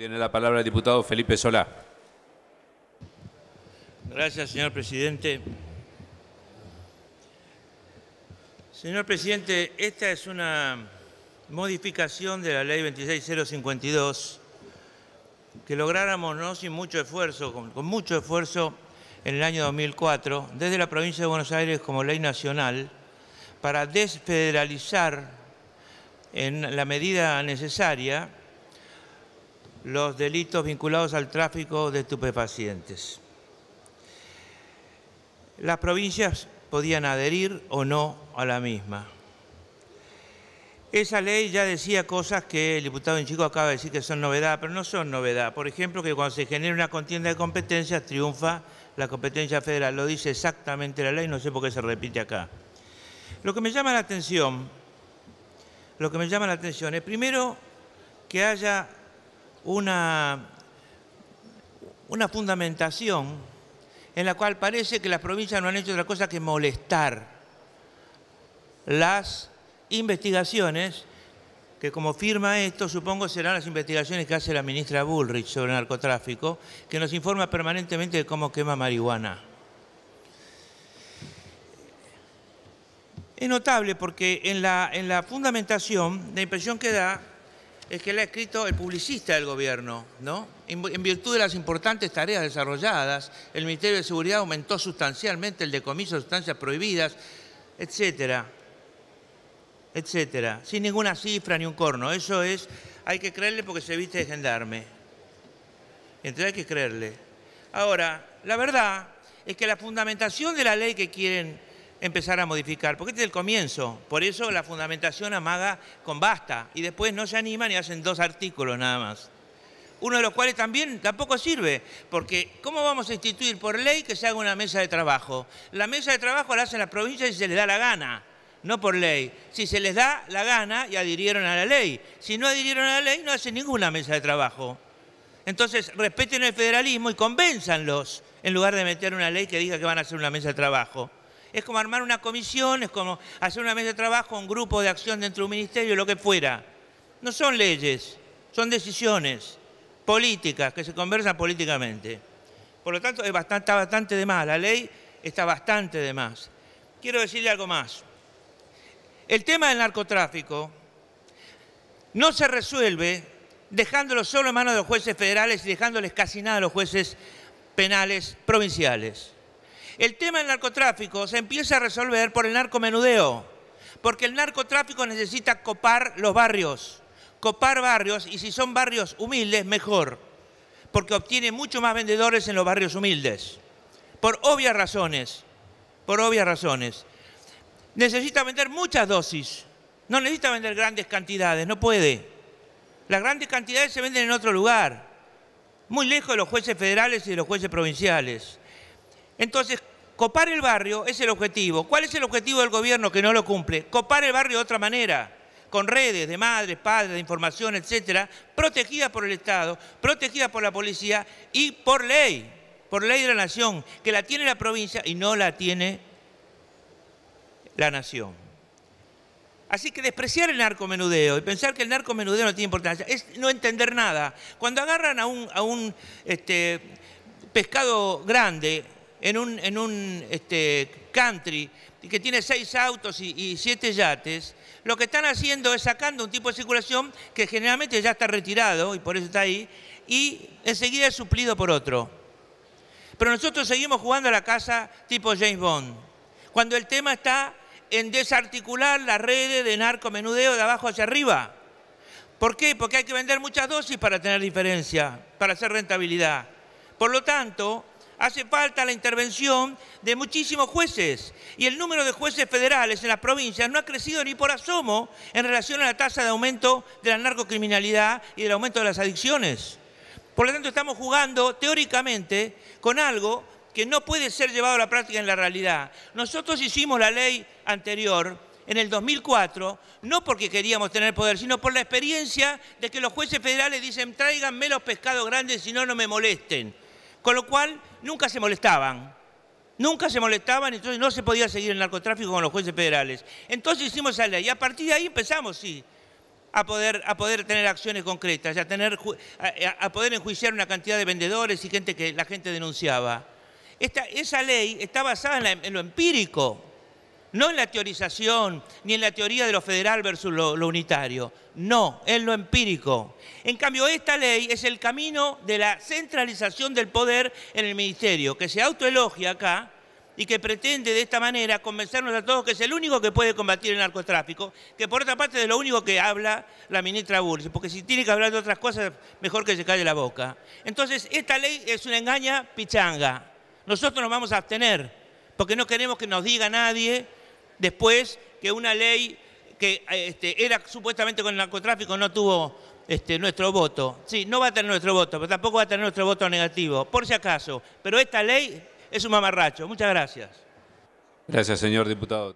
Tiene la palabra el diputado Felipe Solá. Gracias, señor presidente. Señor presidente, esta es una modificación de la ley 26052 que lográramos no sin mucho esfuerzo, con, mucho esfuerzo en el año 2004, desde la provincia de Buenos Aires como ley nacional, para desfederalizar en la medida necesaria los delitos vinculados al tráfico de estupefacientes. Las provincias podían adherir o no a la misma. Esa ley ya decía cosas que el diputado chico acaba de decir que son novedad, pero no son novedad. Por ejemplo, que cuando se genera una contienda de competencias, triunfa la competencia federal. Lo dice exactamente la ley, no sé por qué se repite acá. Lo que me llama la atención, lo que me llama la atención es primero que haya una, una fundamentación en la cual parece que las provincias no han hecho otra cosa que molestar las investigaciones, que como firma esto, supongo serán las investigaciones que hace la ministra Bullrich sobre narcotráfico, que nos informa permanentemente de cómo quema marihuana. Es notable porque en la, en la fundamentación la impresión que da es que le ha escrito el publicista del gobierno, ¿no? En virtud de las importantes tareas desarrolladas, el Ministerio de Seguridad aumentó sustancialmente el decomiso de sustancias prohibidas, etcétera, etcétera, sin ninguna cifra ni un corno. Eso es, hay que creerle porque se viste de gendarme. Entonces hay que creerle. Ahora, la verdad es que la fundamentación de la ley que quieren empezar a modificar, porque este es el comienzo, por eso la fundamentación amaga con basta, y después no se animan y hacen dos artículos nada más, uno de los cuales también tampoco sirve, porque ¿cómo vamos a instituir por ley que se haga una mesa de trabajo? La mesa de trabajo la hacen las provincias si se les da la gana, no por ley. Si se les da la gana y adhirieron a la ley, si no adhirieron a la ley no hacen ninguna mesa de trabajo. Entonces, respeten el federalismo y convénzanlos en lugar de meter una ley que diga que van a hacer una mesa de trabajo. Es como armar una comisión, es como hacer una mesa de trabajo, un grupo de acción dentro de un ministerio, lo que fuera. No son leyes, son decisiones políticas que se conversan políticamente. Por lo tanto, es bastante, está bastante de más. La ley está bastante de más. Quiero decirle algo más. El tema del narcotráfico no se resuelve dejándolo solo en manos de los jueces federales y dejándoles casi nada a los jueces penales provinciales. El tema del narcotráfico se empieza a resolver por el narcomenudeo, porque el narcotráfico necesita copar los barrios, copar barrios y si son barrios humildes, mejor, porque obtiene mucho más vendedores en los barrios humildes, por obvias razones, por obvias razones. Necesita vender muchas dosis, no necesita vender grandes cantidades, no puede. Las grandes cantidades se venden en otro lugar, muy lejos de los jueces federales y de los jueces provinciales. Entonces, Copar el barrio es el objetivo. ¿Cuál es el objetivo del gobierno que no lo cumple? Copar el barrio de otra manera, con redes de madres, padres, de información, etcétera, protegida por el Estado, protegida por la policía y por ley, por ley de la nación, que la tiene la provincia y no la tiene la nación. Así que despreciar el narcomenudeo y pensar que el narcomenudeo no tiene importancia es no entender nada. Cuando agarran a un, a un este, pescado grande, en un, un este, country que tiene seis autos y, siete yates, lo que están haciendo es sacando un tipo de circulación que generalmente ya está retirado y por eso está ahí, y enseguida es suplido por otro. Pero nosotros seguimos jugando a la casa tipo James Bond, cuando el tema está en desarticular la red de narcomenudeo de abajo hacia arriba. ¿Por qué? Porque hay que vender muchas dosis para tener diferencia, para hacer rentabilidad. Por lo tanto, hace falta la intervención de muchísimos jueces y el número de jueces federales en las provincias no ha crecido ni por asomo en relación a la tasa de aumento de la narcocriminalidad y del aumento de las adicciones. Por lo tanto, estamos jugando teóricamente con algo que no puede ser llevado a la práctica en la realidad. Nosotros hicimos la ley anterior en el 2004, no porque queríamos tener poder, sino por la experiencia de que los jueces federales dicen, tráiganme los pescados grandes si no, no me molesten. Con lo cual, nunca se molestaban. Nunca se molestaban, entonces no se podía seguir el narcotráfico con los jueces federales. Entonces hicimos esa ley y a partir de ahí empezamos, sí, a poder, a poder tener acciones concretas, a, tener, a, poder enjuiciar una cantidad de vendedores y gente que la gente denunciaba. esa ley está basada en lo empírico. No en la teorización, ni en la teoría de lo federal versus lo, unitario. No, en lo empírico. En cambio, esta ley es el camino de la centralización del poder en el ministerio, que se autoelogia acá, y que pretende de esta manera convencernos a todos que es el único que puede combatir el narcotráfico, que por otra parte es lo único que habla la ministra Bulls, porque si tiene que hablar de otras cosas, mejor que se calle la boca. Entonces, esta ley es una engaña pichanga. Nosotros nos vamos a abstener, porque no queremos que nos diga nadie después que una ley que eh, este, era supuestamente con el narcotráfico no tuvo este, nuestro voto. Sí, no va a tener nuestro voto, pero tampoco va a tener nuestro voto negativo, por si acaso. Pero esta ley es un mamarracho. Muchas gracias. Gracias, señor diputado.